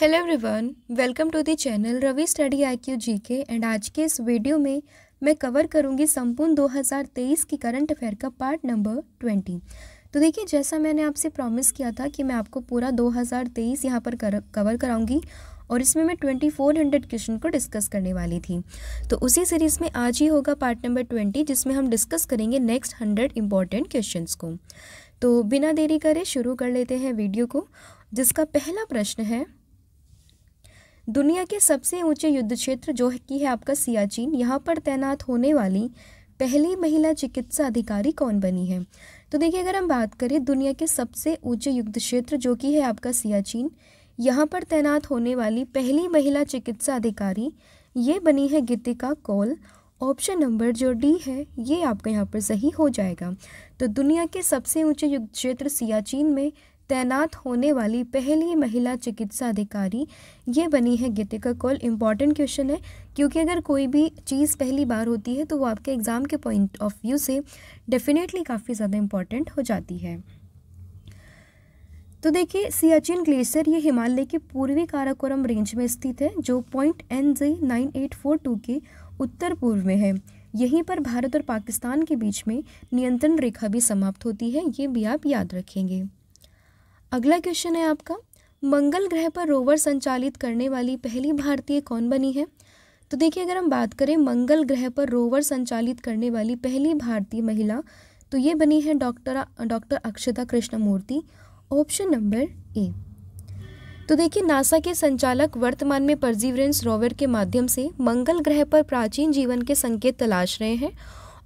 hello everyone welcome to the channel Ravi study I Q G K and आज के इस video में मैं कवर करूंगी संपूर्ण 2023 की करंट अफेयर का पार्ट नंबर 20 तो देखिए जैसा मैंने आपसे प्रॉमिस किया था कि मैं आपको पूरा 2023 यहाँ पर कर, कवर कराऊंगी और इसमें मैं 2400 क्वेश्चन को डिस्कस करने वाली थी तो उसी सीरीज़ में आज ही होगा पार्ट नंबर ट्वेंटी जिसमें हम डिस्कस करेंगे नेक्स्ट हंड्रेड इंपॉर्टेंट क्वेश्चन को तो बिना देरी करे शुरू कर लेते हैं वीडियो को जिसका पहला प्रश्न है दुनिया के सबसे ऊंचे युद्ध क्षेत्र जो कि है आपका सियाचिन यहाँ पर तैनात होने वाली पहली महिला चिकित्सा अधिकारी कौन बनी है तो देखिए अगर हम बात करें दुनिया के सबसे ऊंचे युद्ध क्षेत्र जो कि है आपका सियाचिन यहाँ पर तैनात होने वाली पहली महिला चिकित्सा अधिकारी ये बनी है गीतिका कौल ऑप्शन नंबर जो डी है ये आपका यहाँ पर सही हो जाएगा तो दुनिया के सबसे ऊंचे युद्ध क्षेत्र सियाचिन में तैनात होने वाली पहली महिला चिकित्सा अधिकारी ये बनी है गीतिका कौल इम्पॉर्टेंट क्वेश्चन है क्योंकि अगर कोई भी चीज़ पहली बार होती है तो वो आपके एग्ज़ाम के पॉइंट ऑफ व्यू से डेफिनेटली काफ़ी ज़्यादा इम्पॉर्टेंट हो जाती है तो देखिए सियाचिन ग्लेशियर ये हिमालय के पूर्वी काराकोरम रेंज में स्थित है जो point N J nine eight four two के उत्तर पूर्व में है यहीं पर भारत और पाकिस्तान के बीच में नियंत्रण रेखा भी समाप्त होती है ये भी आप याद रखेंगे अगला क्वेश्चन है आपका मंगल ग्रह पर रोवर संचालित करने वाली पहली भारतीय कौन बनी है तो देखिए अगर हम बात करें मंगल ग्रह पर रोवर संचालित करने वाली पहली भारतीय महिला तो ये बनी है doctor doctor Akshata Krishnamurthy option number A तो देखिए नासा के संचालक वर्तमान में परजीवरेंस रोवर के माध्यम से मंगल ग्रह पर प्राचीन जीवन के संकेत तलाश रहे हैं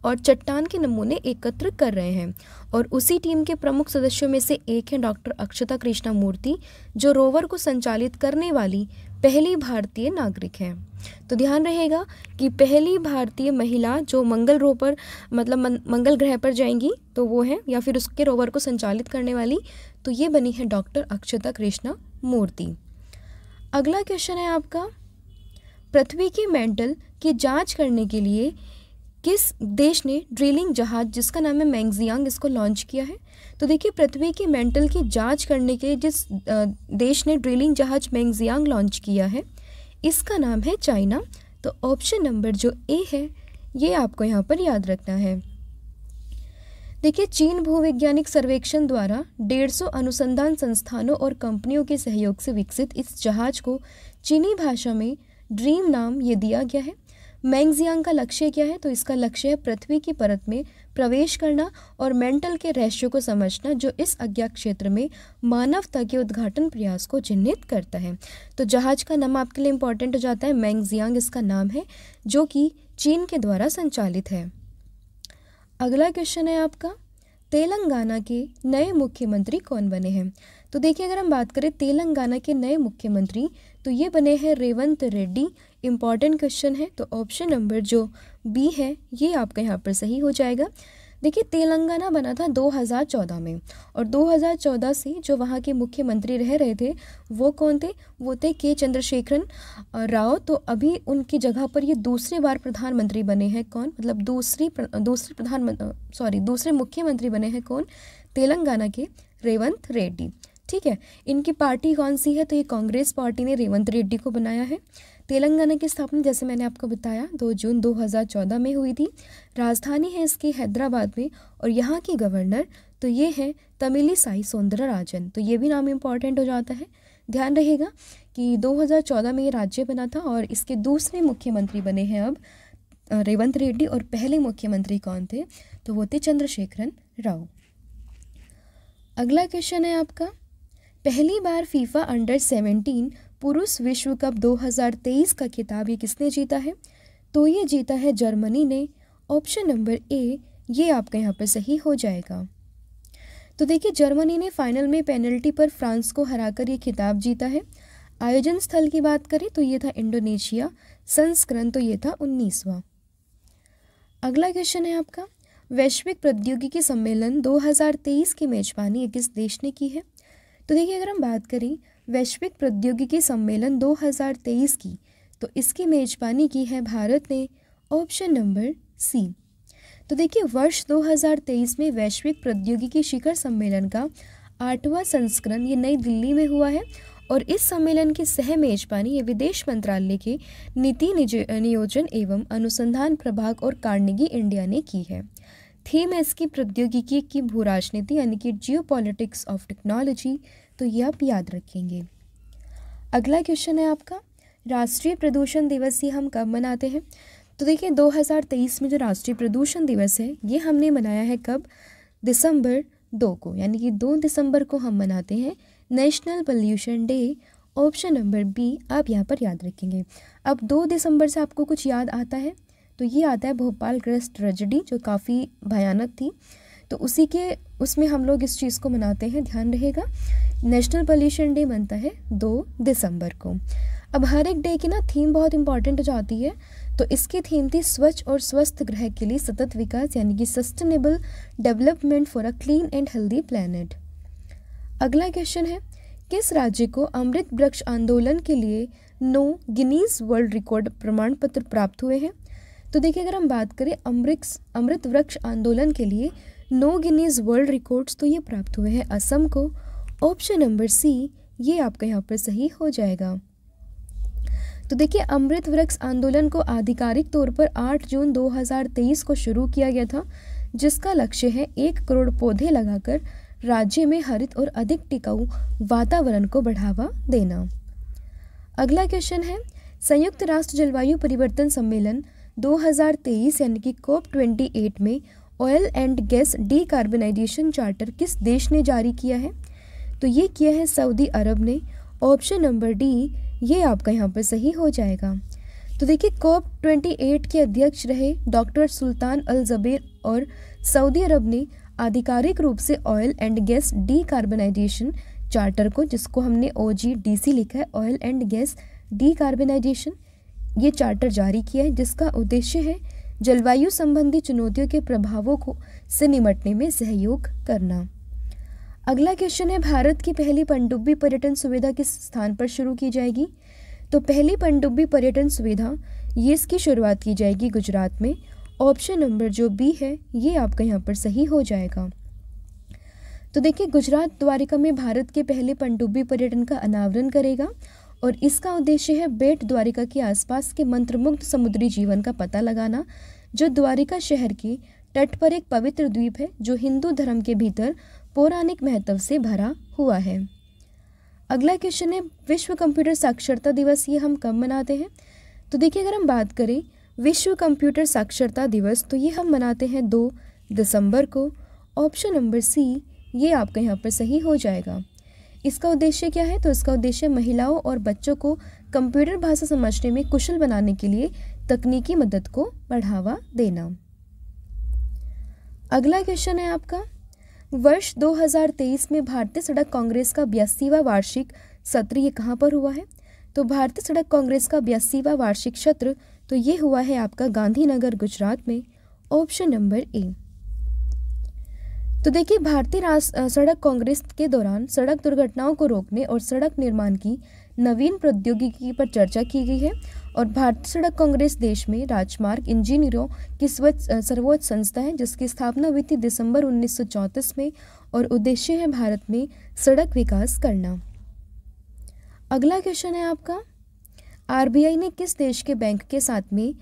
और चट्टान के नमूने एकत्र कर रहे हैं और उसी टीम के प्रमुख सदस्यों में से एक हैं डॉक्टर अक्षता कृष्णा मूर्ति जो रोवर को संचालित करने वाली पहली भारतीय नागरिक हैं तो ध्यान रहेगा कि पहली भारतीय महिला जो मंगल रो पर मतलब मंगल ग्रह पर जाएंगी तो वो है या फिर उसके रोवर को संचालित करने वाली तो ये बनी है डॉक्टर अक्षता कृष्णा मूर्ति अगला क्वेश्चन है आपका पृथ्वी के मेंटल की जांच करने के लिए किस देश ने ड्रिलिंग जहाज जिसका नाम है मैंगजियांग इसको लॉन्च किया है तो देखिए पृथ्वी की मेंटल की जांच करने के लिए जिस देश ने ड्रिलिंग जहाज मैंगजियांग लॉन्च किया है इसका नाम है चाइना तो ऑप्शन नंबर जो ए है ये आपको यहाँ पर याद रखना है देखिए चीन भूवैज्ञानिक सर्वेक्षण द्वारा 150 अनुसंधान संस्थानों और कंपनियों के सहयोग से विकसित इस जहाज को चीनी भाषा में ड्रीम नाम ये दिया गया है मैंगजियांग का लक्ष्य क्या है तो इसका लक्ष्य है पृथ्वी की परत में प्रवेश करना और मेंटल के रहस्यों को समझना जो इस अज्ञात क्षेत्र में मानवता के उद्घाटन प्रयास को चिन्हित करता है तो जहाज का नाम आपके लिए इंपॉर्टेंट हो जाता है मैंगजियांग इसका नाम है जो कि चीन के द्वारा संचालित है अगला क्वेश्चन है आपका तेलंगाना के नए मुख्यमंत्री कौन बने हैं तो देखिए अगर हम बात करें तेलंगाना के नए मुख्यमंत्री तो ये बने हैं रेवंत रेड्डी इम्पॉर्टेंट क्वेश्चन है तो ऑप्शन नंबर जो बी है ये आपका यहाँ पर सही हो जाएगा देखिए तेलंगाना बना था 2014 में और 2014 से जो वहाँ के मुख्यमंत्री रह रहे थे वो कौन थे वो थे के चंद्रशेखरन राव तो अभी उनकी जगह पर ये दूसरी बार प्रधानमंत्री बने हैं कौन मतलब दूसरी प्र, दूसरी प्रधान सॉरी दूसरे मुख्यमंत्री बने हैं कौन तेलंगाना के रेवंत रेड्डी ठीक है इनकी पार्टी कौन सी है तो ये कांग्रेस पार्टी ने रेवंत रेड्डी को बनाया है तेलंगाना की स्थापना जैसे मैंने आपको बताया दो जून 2014 में हुई थी राजधानी है इसकी हैदराबाद में और यहाँ की गवर्नर तो ये है तमिली साई सौंदर राजन तो ये भी नाम इम्पॉर्टेंट हो जाता है ध्यान रहेगा कि 2014 में ये राज्य बना था और इसके दूसरे मुख्यमंत्री बने हैं अब रेवंत रेड्डी और पहले मुख्यमंत्री कौन थे तो वो थे चंद्रशेखरन राव अगला क्वेश्चन है आपका पहली बार फीफा अंडर सेवेंटीन पुरुष विश्व कप 2023 का खिताब ये किसने जीता है तो ये जीता है जर्मनी ने ऑप्शन नंबर ए ये आपका यहाँ पर सही हो जाएगा तो देखिए जर्मनी ने फाइनल में पेनल्टी पर फ्रांस को हराकर ये खिताब जीता है आयोजन स्थल की बात करें तो ये था इंडोनेशिया संस्करण तो ये था उन्नीसवा अगला क्वेश्चन है आपका वैश्विक प्रौद्योगिकी सम्मेलन 2023 की मेजबानी किस देश ने की है तो देखिए अगर हम बात करें वैश्विक प्रौद्योगिकी सम्मेलन 2023 की तो इसकी मेजबानी की है भारत ने ऑप्शन नंबर सी तो देखिए वर्ष 2023 में वैश्विक प्रौद्योगिकी शिखर सम्मेलन का आठवां संस्करण ये नई दिल्ली में हुआ है और इस सम्मेलन की सह मेजबानी ये विदेश मंत्रालय के नीति नियोजन एवं अनुसंधान प्रभाग और कार्निगी इंडिया ने की है थीम है इसकी प्रौद्योगिकी की भू राजनीति यानी कि जियो ऑफ टेक्नोलॉजी तो ये आप याद रखेंगे अगला क्वेश्चन है आपका राष्ट्रीय प्रदूषण दिवस ये हम कब मनाते हैं तो देखिए 2023 में जो राष्ट्रीय प्रदूषण दिवस है ये हमने मनाया है कब दिसंबर दो को यानी कि दो दिसंबर को हम मनाते हैं national pollution day option number B आप यहाँ पर याद रखेंगे अब दो दिसंबर से आपको कुछ याद आता है तो ये आता है भोपाल ग्रस्त ट्रेजडी जो काफ़ी भयानक थी तो उसी के उसमें हम लोग इस चीज़ को मनाते हैं ध्यान रहेगा नेशनल पॉल्यूशन डे बनता है दो दिसंबर को अब हर एक डे की ना थीम बहुत इंपॉर्टेंट हो जाती है तो इसकी थीम थी स्वच्छ और स्वस्थ ग्रह के लिए सतत विकास यानी कि sustainable development for a clean and healthy planet अगला क्वेश्चन है किस राज्य को अमृत वृक्ष आंदोलन के लिए नो गिनीज वर्ल्ड रिकॉर्ड प्रमाण पत्र प्राप्त हुए हैं तो देखिए अगर हम बात करें अमृत अमृत वृक्ष आंदोलन के लिए नो गिनीज वर्ल्ड रिकॉर्ड्स तो ये प्राप्त हुए हैं असम को ऑप्शन नंबर सी ये आपका यहाँ पर सही हो जाएगा तो देखिए अमृत वृक्ष आंदोलन को आधिकारिक तौर पर 8 जून 2023 को शुरू किया गया था जिसका लक्ष्य है एक करोड़ पौधे लगाकर राज्य में हरित और अधिक टिकाऊ वातावरण को बढ़ावा देना अगला क्वेश्चन है संयुक्त राष्ट्र जलवायु परिवर्तन सम्मेलन 2023 यानी कि कॉप 28 में oil and gas decarbonisation charter किस देश ने जारी किया है तो ये किया है सऊदी अरब ने ऑप्शन नंबर डी ये आपका यहाँ पर सही हो जाएगा तो देखिए कॉप 28 के अध्यक्ष रहे डॉक्टर सुल्तान अल जबेर और सऊदी अरब ने आधिकारिक रूप से oil and gas decarbonisation charter को जिसको हमने ओ लिखा है ऑयल एंड गैस डीकार्बनाइजेशन ये चार्टर जारी किया है जिसका उद्देश्य है जलवायु संबंधी चुनौतियों के प्रभावों को से निपटने में सहयोग करना अगला क्वेश्चन है भारत की पहली पनडुब्बी पर्यटन सुविधा किस स्थान पर शुरू की जाएगी तो पहली पनडुब्बी पर्यटन सुविधा ये इसकी शुरुआत की जाएगी गुजरात में ऑप्शन नंबर जो बी है ये आपका यहाँ पर सही हो जाएगा तो देखिए गुजरात द्वारिका में भारत के पहले पनडुब्बी पर्यटन का अनावरण करेगा और इसका उद्देश्य है बेट द्वारिका के आसपास के मंत्रमुग्ध समुद्री जीवन का पता लगाना जो द्वारिका शहर के तट पर एक पवित्र द्वीप है जो हिंदू धर्म के भीतर पौराणिक महत्व से भरा हुआ है अगला क्वेश्चन है विश्व कंप्यूटर साक्षरता दिवस ये हम कब मनाते हैं तो देखिए अगर हम बात करें विश्व कंप्यूटर साक्षरता दिवस तो ये हम मनाते हैं दो दिसंबर को ऑप्शन नंबर सी ये आपका यहाँ पर सही हो जाएगा इसका उद्देश्य क्या है तो इसका उद्देश्य महिलाओं और बच्चों को कंप्यूटर भाषा समझने में कुशल बनाने के लिए तकनीकी मदद को बढ़ावा देना अगला क्वेश्चन है आपका वर्ष 2023 में भारतीय सड़क कांग्रेस का बयासीवा वार्षिक सत्र ये कहाँ पर हुआ है तो भारतीय सड़क कांग्रेस का बयासीवा वार्षिक सत्र तो ये हुआ है आपका गांधीनगर गुजरात में ऑप्शन नंबर ए तो देखिए भारतीय सड़क कांग्रेस के दौरान सड़क दुर्घटनाओं को रोकने और सड़क निर्माण की नवीन प्रौद्योगिकी पर चर्चा की गई है और भारतीय सड़क कांग्रेस देश में राजमार्ग इंजीनियरों की स्वच्छ सर्वोच्च संस्था है जिसकी स्थापना हुई थी दिसंबर उन्नीस में और उद्देश्य है भारत में सड़क विकास करना अगला क्वेश्चन है आपका आरबीआई ने किस देश के बैंक के साथ में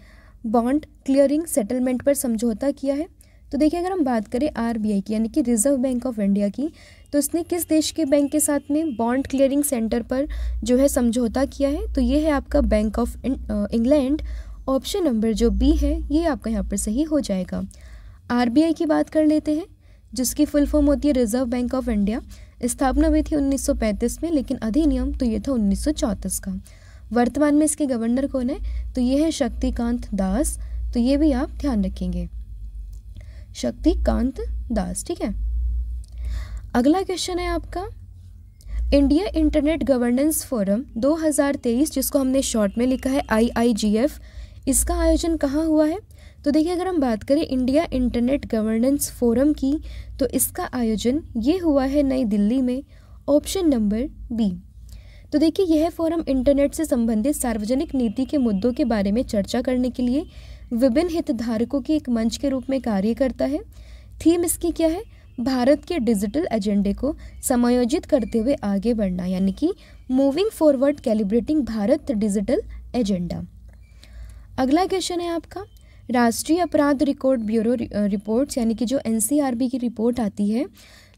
बॉन्ड क्लियरिंग सेटलमेंट पर समझौता किया है तो देखिए अगर हम बात करें आरबीआई की यानी कि रिजर्व बैंक ऑफ इंडिया की तो इसने किस देश के बैंक के साथ में बॉन्ड क्लियरिंग सेंटर पर जो है समझौता किया है तो ये है आपका bank of England option number जो बी है ये आपका यहाँ पर सही हो जाएगा आई की बात कर लेते हैं जिसकी फुल फॉर्म होती है रिजर्व बैंक ऑफ इंडिया स्थापना हुई थी 1935 में लेकिन अधिनियम तो ये था 1934 का वर्तमान में इसके गवर्नर कौन है तो ये है शक्तिकांत दास तो ये भी आप ध्यान रखेंगे शक्तिकांत दास ठीक है अगला क्वेश्चन है आपका इंडिया इंटरनेट गवर्नेंस फोरम 2023 जिसको हमने शॉर्ट में लिखा है आईआईजीएफ इसका आयोजन कहाँ हुआ है तो देखिए अगर हम बात करें इंडिया इंटरनेट गवर्नेंस फोरम की तो इसका आयोजन ये हुआ है नई दिल्ली में ऑप्शन नंबर बी तो देखिए यह फोरम इंटरनेट से संबंधित सार्वजनिक नीति के मुद्दों के बारे में चर्चा करने के लिए विभिन्न हितधारकों के एक मंच के रूप में कार्य करता है थीम इसकी क्या है भारत के डिजिटल एजेंडे को समायोजित करते हुए आगे बढ़ना यानी कि moving forward calibrating Bharat digital agenda अगला क्वेश्चन है आपका राष्ट्रीय अपराध रिकॉर्ड ब्यूरो रिपोर्ट्स यानी कि जो एनसीआरबी की रिपोर्ट आती है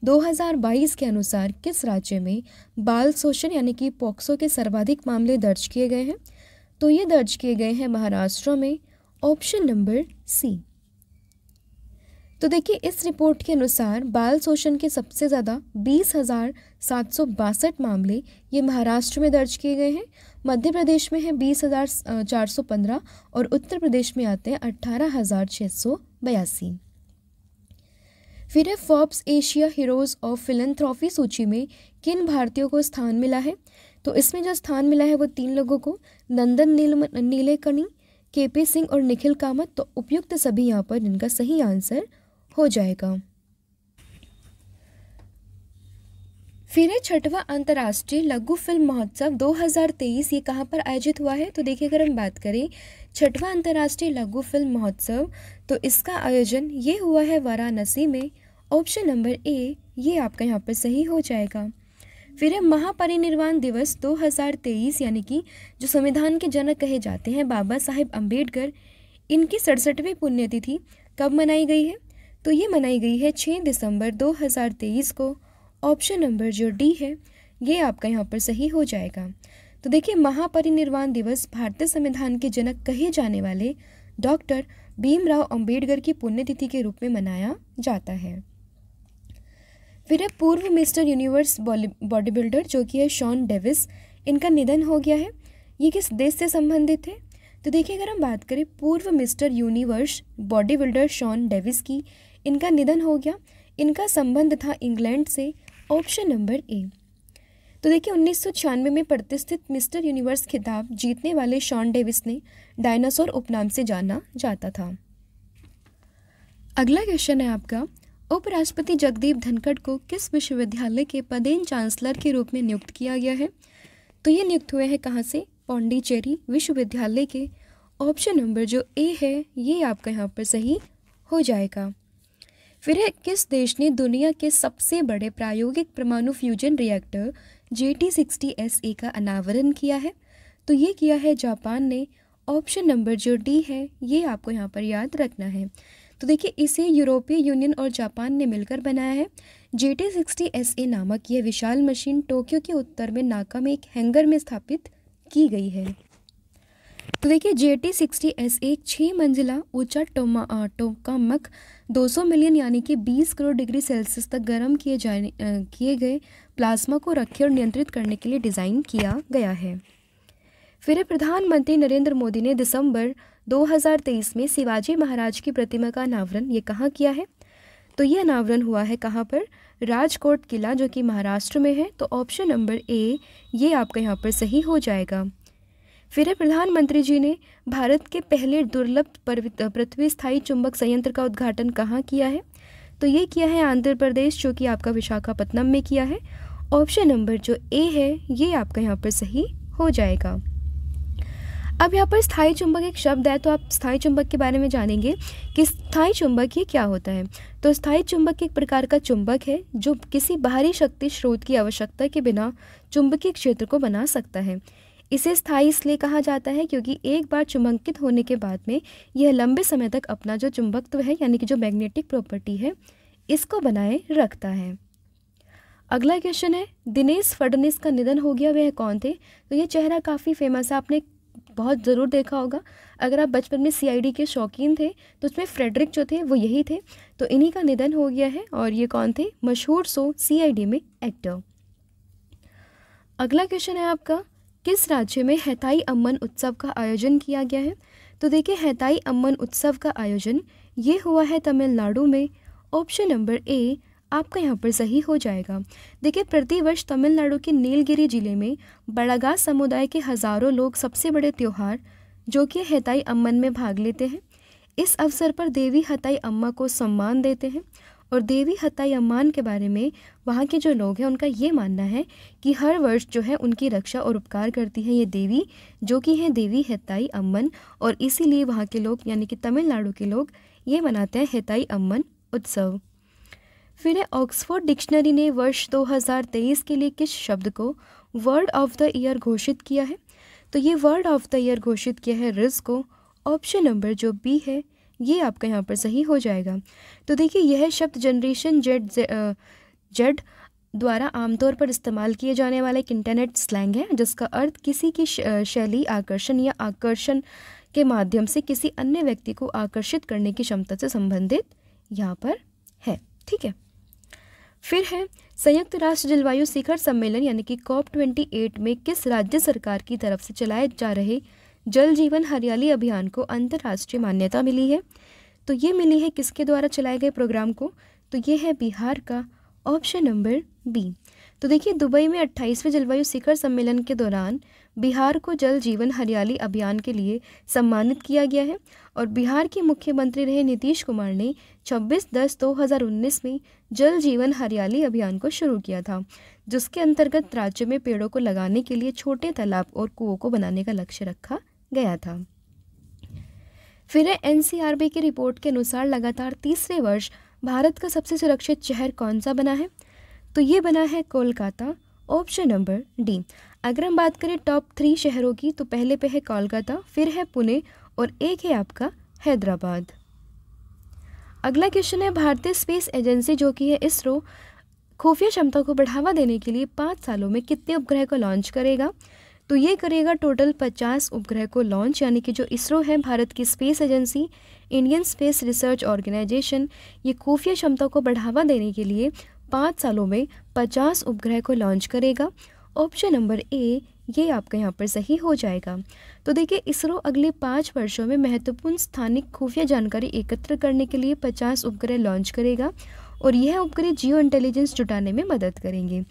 2022 के अनुसार किस राज्य में बाल शोषण यानी कि पॉक्सो के सर्वाधिक मामले दर्ज किए गए हैं तो ये दर्ज किए गए हैं महाराष्ट्र में ऑप्शन नंबर सी तो देखिए इस रिपोर्ट के अनुसार बाल शोषण के सबसे ज़्यादा बीस हज़ार सात सौ बासठ मामले ये महाराष्ट्र में दर्ज किए गए हैं मध्य प्रदेश में है बीस हज़ार चार सौ पंद्रह और उत्तर प्रदेश में आते हैं अट्ठारह हज़ार छः सौ बयासी फिर है Forbes Asia heroes of philanthropy सूची में किन भारतीयों को स्थान मिला है तो इसमें जो स्थान मिला है वो तीन लोगों को नंदन नील नीलेकणी के पी सिंह और निखिल कामत तो उपयुक्त सभी यहाँ पर इनका सही आंसर हो जाएगा फिर है छठवा अंतर्राष्ट्रीय लघु फिल्म महोत्सव 2023 ये कहाँ पर आयोजित हुआ है तो देखिए अगर हम बात करें छठवा अंतर्राष्ट्रीय लघु फिल्म महोत्सव तो इसका आयोजन ये हुआ है वाराणसी में ऑप्शन नंबर ए ये आपका यहाँ पर सही हो जाएगा फिर है महापरिनिर्वाण दिवस 2023 यानी कि जो संविधान के जनक कहे जाते हैं बाबा साहेब अंबेडकर इनकी सड़सठवीं पुण्यतिथि कब मनाई गई है तो ये मनाई गई है 6 दिसंबर 2023 को ऑप्शन नंबर जो डी है ये आपका यहाँ पर सही हो जाएगा तो देखिए महापरिनिर्वाण दिवस भारतीय संविधान के जनक कहे जाने वाले डॉक्टर भीमराव अंबेडकर की पुण्यतिथि के रूप में मनाया जाता है फिर है पूर्व मिस्टर यूनिवर्स बॉडी बिल्डर जो कि है शॉन डेविस इनका निधन हो गया है ये किस देश से संबंधित है तो देखिए अगर हम बात करें पूर्व Mr Universe bodybuilder Shawn Davis की इनका निधन हो गया इनका संबंध था इंग्लैंड से ऑप्शन नंबर ए तो देखिए उन्नीस में प्रतिष्ठित मिस्टर यूनिवर्स खिताब जीतने वाले शॉन डेविस ने डायनासोर उपनाम से जाना जाता था अगला क्वेश्चन है आपका उपराष्ट्रपति जगदीप धनखड़ को किस विश्वविद्यालय के पदेन चांसलर के रूप में नियुक्त किया गया है तो ये नियुक्त हुए हैं कहाँ से पौंडीचेरी विश्वविद्यालय के ऑप्शन नंबर जो ए है ये आपका यहाँ पर सही हो जाएगा फिर है किस देश ने दुनिया के सबसे बड़े प्रायोगिक परमाणु fusion reactor J T sixty S A का अनावरण किया है तो ये किया है जापान ने ऑप्शन नंबर जो डी है ये आपको यहाँ पर याद रखना है तो देखिए इसे यूरोपीय यूनियन और जापान ने मिलकर बनाया है J T sixty S A नामक यह विशाल मशीन टोक्यो के उत्तर में नाका में एक हैंगर में स्थापित की गई है तो देखिए J T sixty S A छः मंजिला ऊंचा टोमा टोका मक दो सौ मिलियन यानी कि बीस करोड़ डिग्री सेल्सियस तक गर्म किए जाने किए गए प्लाज्मा को रखे और नियंत्रित करने के लिए डिज़ाइन किया गया है फिर प्रधानमंत्री नरेंद्र मोदी ने दिसंबर 2023 में शिवाजी महाराज की प्रतिमा का अनावरण ये कहाँ किया है तो ये अनावरण हुआ है कहाँ पर राजकोट किला जो कि महाराष्ट्र में है तो ऑप्शन नंबर ए ये आपका यहाँ पर सही हो जाएगा फिर प्रधानमंत्री जी ने भारत के पहले दुर्लभ पृथ्वी स्थायी चुंबक संयंत्र का उद्घाटन कहाँ किया है तो ये किया है आंध्र प्रदेश जो कि आपका विशाखापट्टनम में किया है ऑप्शन नंबर जो ए है ये आपका यहाँ पर सही हो जाएगा अब यहाँ पर स्थायी चुंबक एक शब्द है तो आप स्थाई चुंबक के बारे में जानेंगे कि स्थाई चुंबक ये क्या होता है तो स्थायी चुंबक एक प्रकार का चुंबक है जो किसी बाहरी शक्ति स्रोत की आवश्यकता के बिना चुंबकीय क्षेत्र को बना सकता है इसे स्थायी इसलिए कहा जाता है क्योंकि एक बार चुंबकित होने के बाद में यह लंबे समय तक अपना जो चुंबकत्व है यानी कि जो मैग्नेटिक प्रॉपर्टी है इसको बनाए रखता है अगला क्वेश्चन है दिनेश फडनीस का निधन हो गया वह कौन थे तो ये चेहरा काफ़ी फेमस है आपने बहुत ज़रूर देखा होगा अगर आप बचपन में सी के शौकीन थे तो उसमें फ्रेडरिक जो थे वो यही थे तो इन्हीं का निधन हो गया है और ये कौन थे मशहूर सो सी में एक्टर अगला क्वेश्चन है आपका किस राज्य में हैताई अमन उत्सव का आयोजन किया गया है तो देखिए हैताई अमन उत्सव का आयोजन ये हुआ है तमिलनाडु में ऑप्शन नंबर ए आपका यहाँ पर सही हो जाएगा देखिए प्रतिवर्ष तमिलनाडु के नीलगिरी जिले में बड़ागा समुदाय के हज़ारों लोग सबसे बड़े त्यौहार जो कि हेताई अम्मन में भाग लेते हैं इस अवसर पर देवी हताई अम्मा को सम्मान देते हैं और देवी हताई अम्मान के बारे में वहाँ के जो लोग हैं उनका ये मानना है कि हर वर्ष जो है उनकी रक्षा और उपकार करती है ये देवी जो कि है देवी हेताई अम्मन और इसीलिए वहाँ के लोग यानी कि तमिलनाडु के लोग ये मनाते हैं हेताई अम्मन उत्सव फिर है ऑक्सफोर्ड डिक्शनरी ने वर्ष 2023 के लिए किस शब्द को वर्ड ऑफ द ईयर घोषित किया है तो ये वर्ड ऑफ द ईयर घोषित किया है रिज को ऑप्शन नंबर जो बी है ये आपका यहाँ पर सही हो जाएगा तो देखिए यह शब्द जनरेशन जेड जेड द्वारा आमतौर पर इस्तेमाल किए जाने वाला एक इंटरनेट स्लैंग है जिसका अर्थ किसी की शैली आकर्षण या आकर्षण के माध्यम से किसी अन्य व्यक्ति को आकर्षित करने की क्षमता से संबंधित यहाँ पर है ठीक है फिर है संयुक्त राष्ट्र जलवायु शिखर सम्मेलन यानी कि कॉप ट्वेंटी एट में किस राज्य सरकार की तरफ से चलाए जा रहे जल जीवन हरियाली अभियान को अंतर्राष्ट्रीय मान्यता मिली है तो ये मिली है किसके द्वारा चलाए गए प्रोग्राम को तो ये है बिहार का ऑप्शन नंबर बी तो देखिए दुबई में 28वें जलवायु शिखर सम्मेलन के दौरान बिहार को जल जीवन हरियाली अभियान के लिए सम्मानित किया गया है और बिहार के मुख्यमंत्री रहे नीतीश कुमार ने 26 दस 2019 में जल जीवन हरियाली अभियान को शुरू किया था जिसके अंतर्गत राज्य में पेड़ों को लगाने के लिए छोटे तालाब और कुओं को बनाने का लक्ष्य रखा गया था फिर एनसीआरबी की रिपोर्ट के अनुसार लगातार तीसरे वर्ष भारत का सबसे सुरक्षित शहर कौन सा बना है तो ये बना है कोलकाता ऑप्शन नंबर डी अगर हम बात करें टॉप थ्री शहरों की तो पहले पे है कोलकाता फिर है पुणे और एक है आपका हैदराबाद अगला क्वेश्चन है भारतीय स्पेस एजेंसी जो कि है इसरो खुफिया क्षमता को बढ़ावा देने के लिए पाँच सालों में कितने उपग्रह को लॉन्च करेगा तो ये करेगा टोटल पचास उपग्रह को लॉन्च यानी कि जो इसरो है भारत की space agency Indian space research organisation ये खुफिया क्षमता को बढ़ावा देने के लिए पाँच सालों में पचास उपग्रह को लॉन्च करेगा ऑप्शन नंबर ए ये आपका यहाँ पर सही हो जाएगा तो देखिए इसरो अगले पाँच वर्षों में महत्वपूर्ण स्थानिक खुफिया जानकारी एकत्र करने के लिए पचास उपग्रह लॉन्च करेगा और यह उपग्रह जियो इंटेलिजेंस जुटाने में मदद करेंगे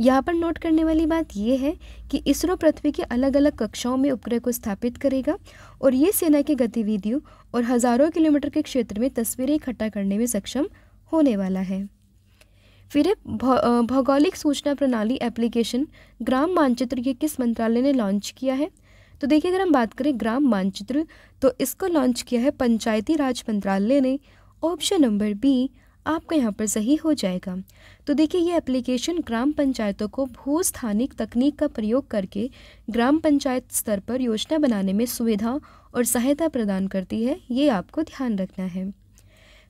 यहाँ पर नोट करने वाली बात यह है कि इसरो पृथ्वी के अलग अलग कक्षाओं में उपग्रह को स्थापित करेगा और ये सेना की गतिविधियों और हज़ारों किलोमीटर के क्षेत्र में तस्वीरें इकट्ठा करने में सक्षम होने वाला है फिर है भौगोलिक सूचना प्रणाली एप्लीकेशन ग्राम मानचित्र ये किस मंत्रालय ने लॉन्च किया है तो देखिए अगर हम बात करें ग्राम मानचित्र तो इसको लॉन्च किया है पंचायती राज मंत्रालय ने ऑप्शन नंबर बी आपका यहाँ पर सही हो जाएगा तो देखिए ये एप्लीकेशन ग्राम पंचायतों को भू स्थानिक तकनीक का प्रयोग करके ग्राम पंचायत स्तर पर योजना बनाने में सुविधा और सहायता प्रदान करती है ये आपको ध्यान रखना है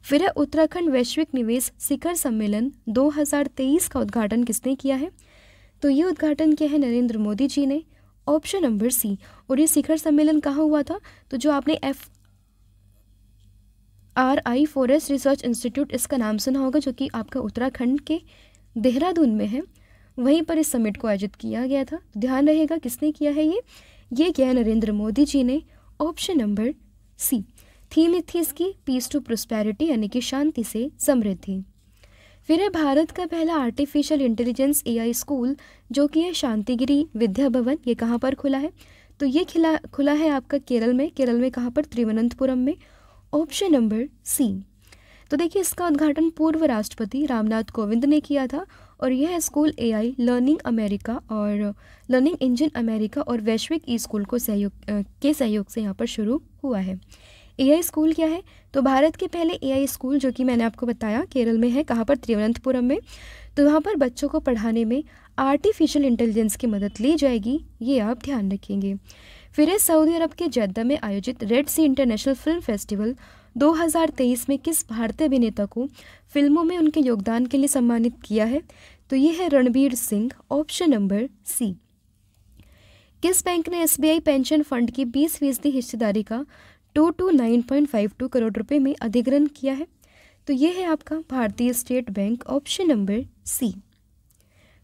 फिर है उत्तराखंड वैश्विक निवेश शिखर सम्मेलन 2023 का उद्घाटन किसने किया है तो ये उद्घाटन किया है नरेंद्र मोदी जी ने ऑप्शन नंबर सी और ये शिखर सम्मेलन कहाँ हुआ था तो जो आपने F R I forest research institute इसका नाम सुना होगा जो कि आपका उत्तराखंड के देहरादून में है वहीं पर इस समिट को आयोजित किया गया था तो ध्यान रहेगा किसने किया है ये ये किया है नरेंद्र मोदी जी ने ऑप्शन नंबर सी थीम थी इसकी पीस टू प्रोस्पेरिटी यानी कि शांति से समृद्धि फिर है भारत का पहला आर्टिफिशियल इंटेलिजेंस एआई स्कूल जो कि है शांतिगिरी विद्या भवन ये कहाँ पर खुला है तो ये खिला खुला है आपका केरल में केरल में कहाँ पर त्रिवनंतपुरम में ऑप्शन नंबर सी तो देखिए इसका उद्घाटन पूर्व राष्ट्रपति रामनाथ कोविंद ने किया था और यह स्कूल एआई लर्निंग अमेरिका और लर्निंग इंजन अमेरिका और वैश्विक ई स्कूल को सहयोग के सहयोग से यहाँ पर शुरू हुआ है एआई स्कूल क्या है तो भारत के पहले एआई स्कूल जो कि मैंने आपको बताया केरल में है कहाँ पर तिरुवनंतपुरम में तो वहाँ पर बच्चों को पढ़ाने में आर्टिफिशियल इंटेलिजेंस की मदद ली जाएगी ये आप ध्यान रखेंगे फिर है सऊदी अरब के जद्दा में आयोजित red sea international film festival 2023 में किस भारतीय अभिनेता को फिल्मों में उनके योगदान के लिए सम्मानित किया है तो ये है Ranbir Singh option number C किस बैंक ने एसबीआई पेंशन फंड की 20 फीसदी हिस्सेदारी का two two nine point five two crore रुपए में अधिग्रहण किया है तो ये है आपका भारतीय state bank option number C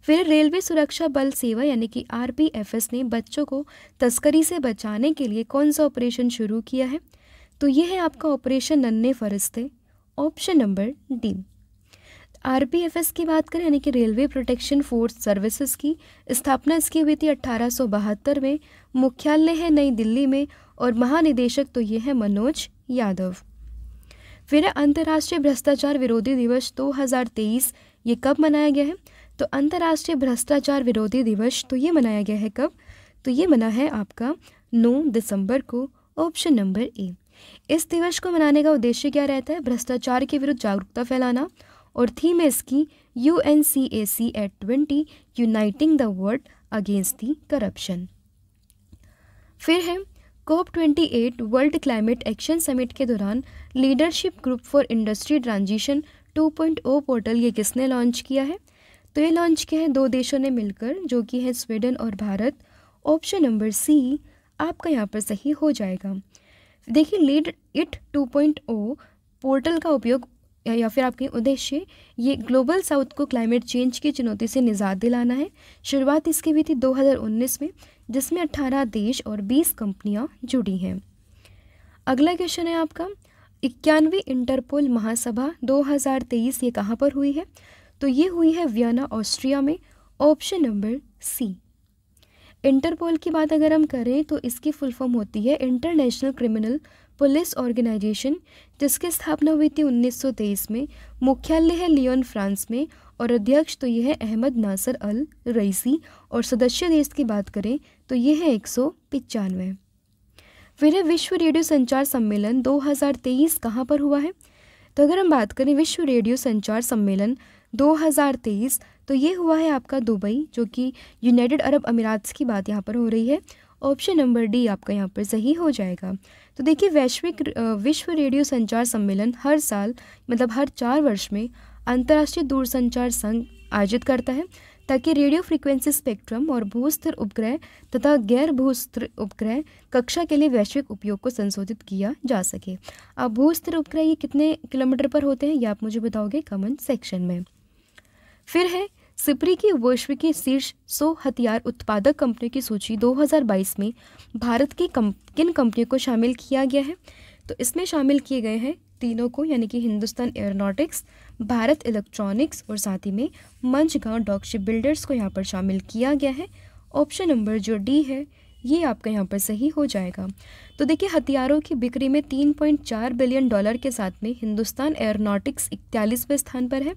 फिर रेलवे सुरक्षा बल सेवा यानी कि आर ने बच्चों को तस्करी से बचाने के लिए कौन सा ऑपरेशन शुरू किया है तो ये है आपका ऑपरेशन नन्हे फरिश्ते ऑप्शन नंबर डी आर की बात करें यानी कि रेलवे प्रोटेक्शन फोर्स सर्विसेज की स्थापना इसकी हुई थी अट्ठारह में मुख्यालय है नई दिल्ली में और महानिदेशक तो ये है मनोज यादव फिर अंतर्राष्ट्रीय भ्रष्टाचार विरोधी दिवस 2023 ये कब मनाया गया है तो अंतर्राष्ट्रीय भ्रष्टाचार विरोधी दिवस तो ये मनाया गया है कब तो ये मना है आपका 9 दिसंबर को ऑप्शन नंबर ए इस दिवस को मनाने का उद्देश्य क्या रहता है भ्रष्टाचार के विरुद्ध जागरूकता फैलाना और थीम है इसकी U N C A C at twenty uniting the world against the corruption फिर है COP eight world climate action summit के दौरान leadership group for industry transition two point O portal ये किसने लॉन्च किया है तो ये लॉन्च किया है दो देशों ने मिलकर जो कि है स्वीडन और भारत ऑप्शन नंबर सी आपका यहाँ पर सही हो जाएगा देखिए lead it two point O portal का उपयोग या फिर आपके उद्देश्य ये ग्लोबल साउथ को क्लाइमेट चेंज की चुनौती से निजात दिलाना है शुरुआत इसकी भी थी 2019 में जिसमें 18 देश और 20 कंपनियां जुड़ी हैं अगला क्वेश्चन है आपका इक्यानवे इंटरपोल महासभा 2023 ये कहां पर हुई है तो ये हुई है वियना ऑस्ट्रिया में ऑप्शन नंबर सी इंटरपोल की बात अगर हम करें तो इसकी फुल फॉर्म होती है इंटरनेशनल क्रिमिनल पुलिस ऑर्गेनाइजेशन जिसकी स्थापना हुई थी 1923 में मुख्यालय है लियोन फ्रांस में और अध्यक्ष तो यह है अहमद नासर अल रईसी और सदस्य देश की बात करें तो ये है एक सौ पिचानवे फिर विश्व रेडियो संचार सम्मेलन 2023 कहाँ पर हुआ है तो अगर हम बात करें विश्व रेडियो संचार सम्मेलन 2023 तो ये हुआ है आपका दुबई जो कि यूनाइटेड अरब अमीरात की बात यहाँ पर हो रही है ऑप्शन नंबर डी आपका यहाँ पर सही हो जाएगा तो देखिए वैश्विक विश्व रेडियो संचार सम्मेलन हर साल मतलब हर चार वर्ष में अंतर्राष्ट्रीय दूरसंचार संघ आयोजित करता है ताकि रेडियो फ्रीक्वेंसी स्पेक्ट्रम और भूस्तर उपग्रह तथा गैर भूस्तर उपग्रह कक्षा के लिए वैश्विक उपयोग को संशोधित किया जा सके अब भूस्तर उपग्रह ये कितने किलोमीटर पर होते हैं ये आप मुझे बताओगे कमेंट सेक्शन में फिर है सिपरी की विश्व की शीर्ष 100 हथियार उत्पादक कंपनियों की सूची 2022 में भारत की कम, किन कंपनियों को शामिल किया गया है तो इसमें शामिल किए गए हैं तीनों को यानी कि हिंदुस्तान एयरोनॉटिक्स भारत इलेक्ट्रॉनिक्स और साथ ही में मंचगांव डॉकशिप बिल्डर्स को यहाँ पर शामिल किया गया है ऑप्शन नंबर जो डी है ये आपका यहाँ पर सही हो जाएगा तो देखिए हथियारों की बिक्री में 3.4 बिलियन डॉलर के साथ में हिंदुस्तान एयरोनॉटिक्स इकतालीसवें स्थान पर है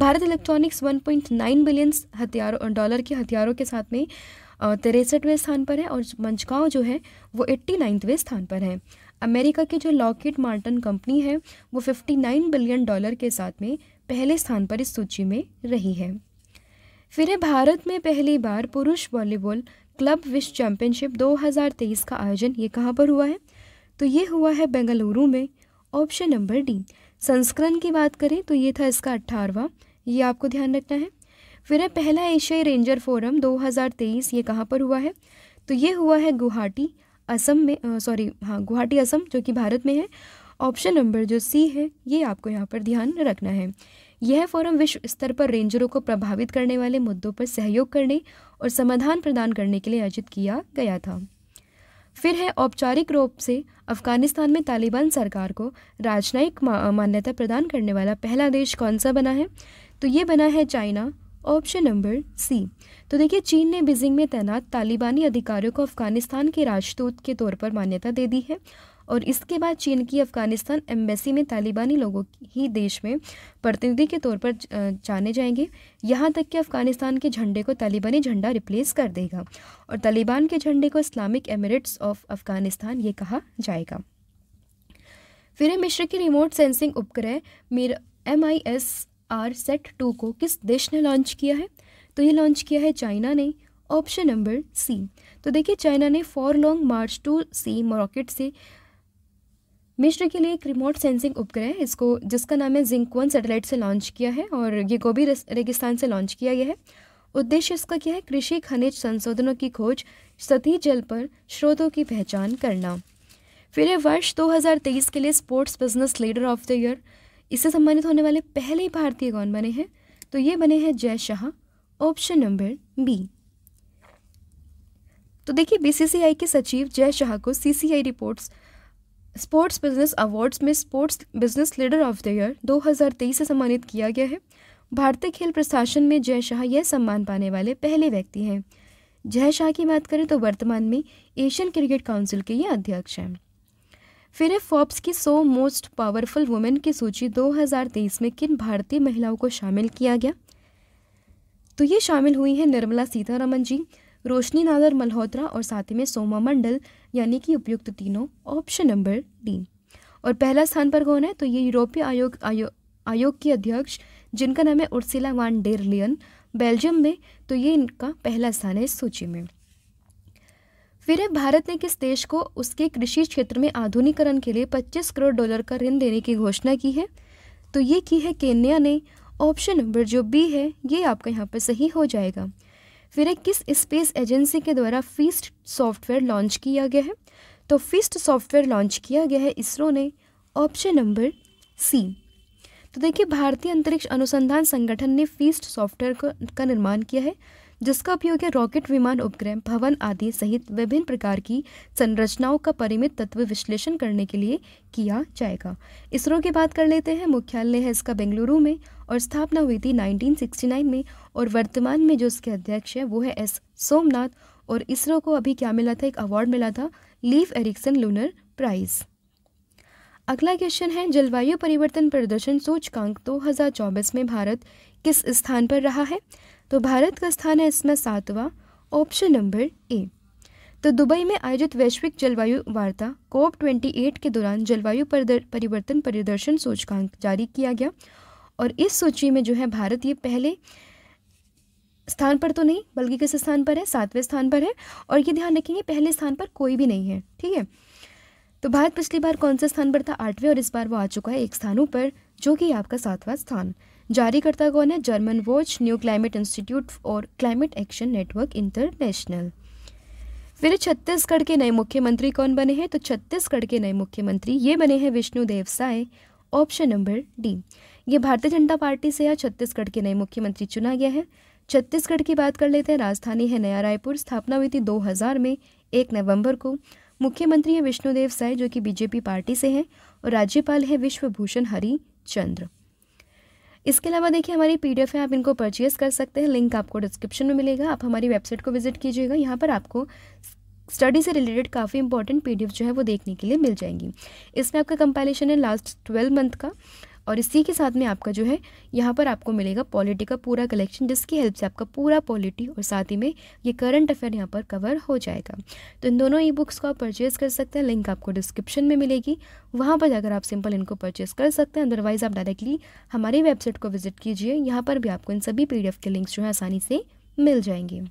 भारत इलेक्ट्रॉनिक्स 1.9 बिलियन हथियारों डॉलर के हथियारों के साथ में तिरसठवें स्थान पर है और मंचकाओं जो है वो एट्टी नाइन्थवें स्थान पर है अमेरिका की जो लॉकेट मार्टन कंपनी है वो 59 बिलियन डॉलर के साथ में पहले स्थान पर इस सूची में रही है फिर भारत में पहली बार पुरुष वॉलीबॉल क्लब विश्व चैंपियनशिप 2023 का आयोजन ये कहाँ पर हुआ है तो ये हुआ है बेंगलुरु में ऑप्शन नंबर डी संस्करण की बात करें तो ये था इसका अट्ठारहवा ये आपको ध्यान रखना है फिर है पहला एशियाई रेंजर फोरम 2023 ये कहाँ पर हुआ है तो ये हुआ है गुवाहाटी असम में सॉरी हाँ गुवाहाटी असम जो कि भारत में है ऑप्शन नंबर जो सी है ये आपको यहाँ पर ध्यान रखना है यह फोरम विश्व स्तर पर रेंजरों को प्रभावित करने वाले मुद्दों पर सहयोग करने और समाधान प्रदान करने के लिए आयोजित किया गया था फिर है औपचारिक रूप से अफ़गानिस्तान में तालिबान सरकार को राजनयिक मान्यता प्रदान करने वाला पहला देश कौन सा बना है तो ये बना है चाइना ऑप्शन नंबर सी तो देखिए चीन ने बीजिंग में तैनात तालिबानी अधिकारियों को अफगानिस्तान के राजदूत के तौर पर मान्यता दे दी है और इसके बाद चीन की अफ़गानिस्तान एम्बेसी में तालिबानी लोगों की ही देश में प्रतिनिधि के तौर पर जाने जाएंगे यहाँ तक कि अफ़गानिस्तान के झंडे को तालिबानी झंडा रिप्लेस कर देगा और तालिबान के झंडे को इस्लामिक एमिरेट्स ऑफ अफ़गानिस्तान ये कहा जाएगा फिर मिश्र की रिमोट सेंसिंग उपग्रह मीर M I S R sat two को किस देश ने लॉन्च किया है तो ये लॉन्च किया है चाइना ने ऑप्शन नंबर सी तो देखिए चाइना ने for Long March two C rocket से मिश्र के लिए एक रिमोट सेंसिंग उपग्रह इसको जिसका नाम है जिंक वन सेटेलाइट से लॉन्च किया है और ये गोभी रेगिस्तान से लॉन्च किया गया है उद्देश्य इसका क्या है कृषि खनिज संशोधनों की खोज सतही जल पर स्रोतों की पहचान करना फिर ये वर्ष 2023 के लिए sports business leader of the year इससे सम्मानित होने वाले पहले भारतीय कौन बने हैं तो ये बने हैं जय शाह ऑप्शन नंबर बी तो देखिए बीसीसीआई के सचिव जय शाह को CCI reports sports business awards में sports business leader of the year 2023 से सम्मानित किया गया है भारतीय खेल प्रशासन में जय शाह यह सम्मान पाने वाले पहले व्यक्ति हैं जय शाह की बात करें तो वर्तमान में एशियन क्रिकेट काउंसिल के ये अध्यक्ष हैं फिर फॉर्ब्स की सो मोस्ट पावरफुल वुमेन की सूची 2023 में किन भारतीय महिलाओं को शामिल किया गया तो ये शामिल हुई हैं निर्मला सीतारमन जी रोशनी नादर मल्होत्रा और साथ ही में सोमा मंडल यानी कि उपयुक्त तीनों ऑप्शन नंबर डी और पहला स्थान पर कौन है तो ये यूरोपीय आयोग आयो, आयोग की अध्यक्ष जिनका नाम है उर्सिला वान डेरलियन बेल्जियम में तो ये इनका पहला स्थान है इस सूची में फिर है भारत ने किस देश को उसके कृषि क्षेत्र में आधुनिकरण के लिए 25 करोड़ डॉलर का ऋण देने की घोषणा की है तो ये की है केन्या ने ऑप्शन नंबर जो बी है ये आपका यहाँ पर सही हो जाएगा फिर है किस स्पेस एजेंसी के द्वारा फीस्ट सॉफ्टवेयर लॉन्च किया गया है तो फिस्ट सॉफ्टवेयर लॉन्च किया गया है इसरो ने ऑप्शन नंबर सी तो देखिए भारतीय अंतरिक्ष अनुसंधान संगठन ने फीस्ट सॉफ्टवेयर का निर्माण किया है जिसका उपयोग है रॉकेट विमान उपग्रह भवन आदि सहित विभिन्न प्रकार की संरचनाओं का परिमित तत्व विश्लेषण करने के लिए किया जाएगा इसरो की बात कर लेते हैं मुख्यालय है इसका बेंगलुरु में और स्थापना हुई थी 1969 में और वर्तमान में जो इसके अध्यक्ष है वो है एस सोमनाथ और इसरो को अभी क्या मिला था एक अवार्ड मिला था लीव एरिक्सन लूनर प्राइज़ अगला क्वेश्चन है जलवायु परिवर्तन प्रदर्शन सूचकांक 2024 में भारत किस स्थान पर रहा है तो भारत का स्थान है इसमें सातवां ऑप्शन नंबर ए तो दुबई में आयोजित वैश्विक जलवायु वार्ता कोप 28 के दौरान जलवायु परिवर्तन परिदर्शन सूचकांक जारी किया गया और इस सूची में जो है भारत ये पहले स्थान पर तो नहीं बल्कि किस स्थान पर है सातवें स्थान पर है और ये ध्यान रखेंगे पहले स्थान पर कोई भी नहीं है ठीक है तो भारत पिछली बार कौन से स्थान पर था आठवें और इस बार वो आ चुका है एक स्थानों पर जो कि आपका सातवां स्थान जारीकर्ता कौन है German Watch New Climate Institute और क्लाइमेट एक्शन नेटवर्क इंटरनेशनल फिर छत्तीसगढ़ के नए मुख्यमंत्री कौन बने हैं तो छत्तीसगढ़ के नए मुख्यमंत्री ये बने हैं Vishnudeo Sai option number D ये भारतीय जनता पार्टी से या छत्तीसगढ़ के नए मुख्यमंत्री चुना गया है छत्तीसगढ़ की बात कर लेते हैं राजधानी है नया रायपुर स्थापना हुई थी 2000 में एक नवंबर को मुख्यमंत्री है विष्णुदेव साय जो कि बीजेपी पार्टी से हैं और राज्यपाल है विश्वभूषण हरिचंद्र इसके अलावा देखिए हमारी पी है आप इनको परचेज़ कर सकते हैं लिंक आपको डिस्क्रिप्शन में मिलेगा आप हमारी वेबसाइट को विजिट कीजिएगा यहाँ पर आपको स्टडी से रिलेटेड काफ़ी इंपॉर्टेंट पी जो है वो देखने के लिए मिल जाएंगी इसमें आपका कंपाइलेशन है लास्ट ट्वेल्व मंथ का और इसी के साथ में आपका जो है यहाँ पर आपको मिलेगा पॉलिटी का पूरा कलेक्शन जिसकी हेल्प से आपका पूरा पॉलिटी और साथ ही में ये करंट अफेयर यहाँ पर कवर हो जाएगा तो इन दोनों ई बुक्स को आप परचेज़ कर सकते हैं लिंक आपको डिस्क्रिप्शन में मिलेगी वहाँ पर जाकर आप सिंपल इनको परचेज़ कर सकते हैं अदरवाइज़ आप डायरेक्टली हमारी वेबसाइट को विजिट कीजिए यहाँ पर भी आपको इन सभी पी के लिंक्स जो है आसानी से मिल जाएंगे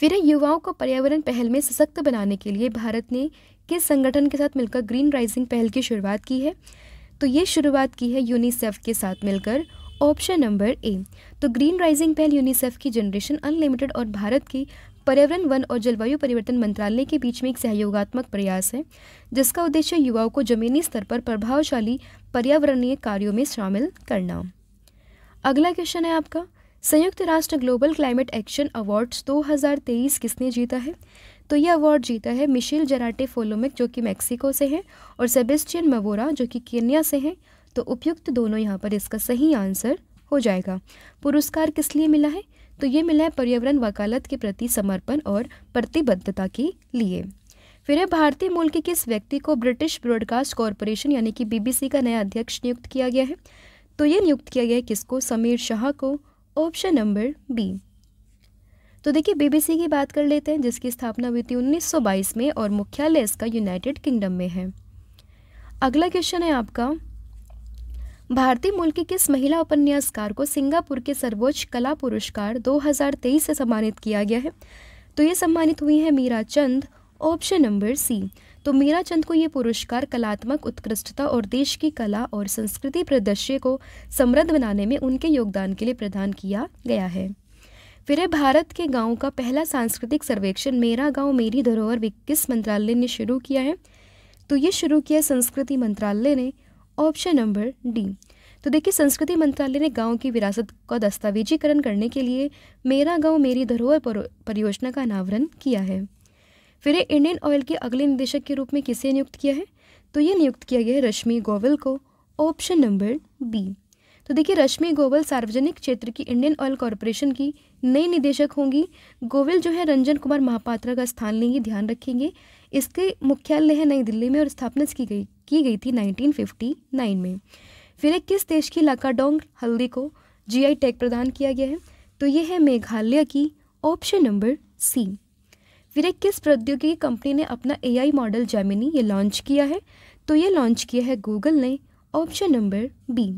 फिर युवाओं को पर्यावरण पहल में सशक्त बनाने के लिए भारत ने किस संगठन के साथ मिलकर ग्रीन राइजिंग पहल की शुरुआत की है तो ये शुरुआत की है यूनिसेफ के साथ मिलकर ऑप्शन नंबर ए तो ग्रीन राइजिंग पहल यूनिसेफ की जनरेशन अनलिमिटेड और भारत की पर्यावरण वन और जलवायु परिवर्तन मंत्रालय के बीच में एक सहयोगात्मक प्रयास है जिसका उद्देश्य युवाओं को जमीनी स्तर पर प्रभावशाली पर्यावरणीय कार्यों में शामिल करना अगला क्वेश्चन है आपका संयुक्त राष्ट्र ग्लोबल क्लाइमेट एक्शन अवार्ड्स 2023 किसने जीता है तो ये अवार्ड जीता है मिशेल जराटे फोलोमिक जो कि मैक्सिको से हैं और सेबेस्टियन मवोरा जो कि केन्या से हैं तो उपयुक्त दोनों यहाँ पर इसका सही आंसर हो जाएगा पुरस्कार किस लिए मिला है तो ये मिला है पर्यावरण वकालत के प्रति समर्पण और प्रतिबद्धता के लिए फिर है भारतीय मूल के किस व्यक्ति को ब्रिटिश ब्रॉडकास्ट कॉरपोरेशन यानी कि बीबीसी का नया अध्यक्ष नियुक्त किया गया है तो ये नियुक्त किया गया है किसको समीर शाह को ऑप्शन नंबर बी तो देखिए बीबीसी की बात कर लेते हैं जिसकी स्थापना हुई थी 1922 में और मुख्यालय इसका यूनाइटेड किंगडम में है अगला क्वेश्चन है आपका भारतीय मूल की किस महिला उपन्यासकार को सिंगापुर के सर्वोच्च कला पुरस्कार 2023 से सम्मानित किया गया है तो ये सम्मानित हुई है Meera Chand option number C तो मीरा चंद को ये पुरस्कार कलात्मक उत्कृष्टता और देश की कला और संस्कृति प्रदर्श्य को समृद्ध बनाने में उनके योगदान के लिए प्रदान किया गया है फिर भारत के गाँव का पहला सांस्कृतिक सर्वेक्षण मेरा गाँव मेरी धरोहर किस मंत्रालय ने शुरू किया है तो ये शुरू किया संस्कृति मंत्रालय ने ऑप्शन नंबर डी तो देखिए संस्कृति मंत्रालय ने गांव की विरासत का दस्तावेजीकरण करने के लिए मेरा गांव मेरी धरोहर परियोजना का अनावरण किया है फिर इंडियन ऑयल के अगले निदेशक के रूप में किसे नियुक्त किया है तो ये नियुक्त किया गया है रश्मि गोविल को ऑप्शन नंबर बी तो देखिए रश्मि गोवल सार्वजनिक क्षेत्र की इंडियन ऑयल कॉरपोरेशन की नई निदेशक होंगी गोविल जो है रंजन कुमार महापात्रा का स्थान लेंगी ध्यान रखेंगे इसके मुख्यालय है नई दिल्ली में और स्थापना की गई की गई थी 1959 में फिर एक किस देश की लाकाडोंग हल्दी को जीआई टैग प्रदान किया गया है तो ये है मेघालय की ऑप्शन नंबर सी फिर एक किस प्रौद्योगिकी कंपनी ने अपना एआई मॉडल जेमिनी ये लॉन्च किया है तो ये लॉन्च किया है गूगल ने ऑप्शन नंबर बी